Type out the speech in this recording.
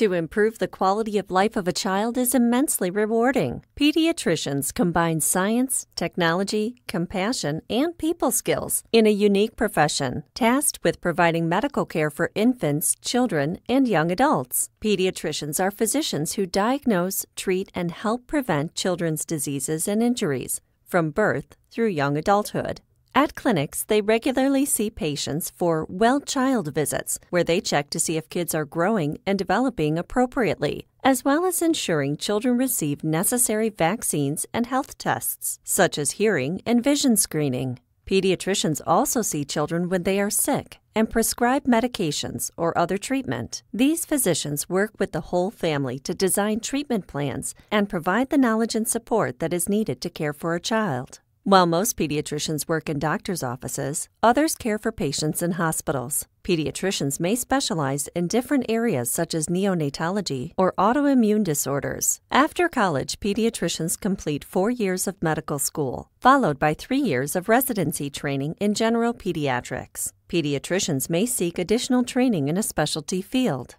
To improve the quality of life of a child is immensely rewarding. Pediatricians combine science, technology, compassion, and people skills in a unique profession, tasked with providing medical care for infants, children, and young adults. Pediatricians are physicians who diagnose, treat, and help prevent children's diseases and injuries from birth through young adulthood. At clinics, they regularly see patients for well child visits, where they check to see if kids are growing and developing appropriately, as well as ensuring children receive necessary vaccines and health tests, such as hearing and vision screening. Pediatricians also see children when they are sick and prescribe medications or other treatment. These physicians work with the whole family to design treatment plans and provide the knowledge and support that is needed to care for a child. While most pediatricians work in doctor's offices, others care for patients in hospitals. Pediatricians may specialize in different areas such as neonatology or autoimmune disorders. After college, pediatricians complete four years of medical school, followed by three years of residency training in general pediatrics. Pediatricians may seek additional training in a specialty field.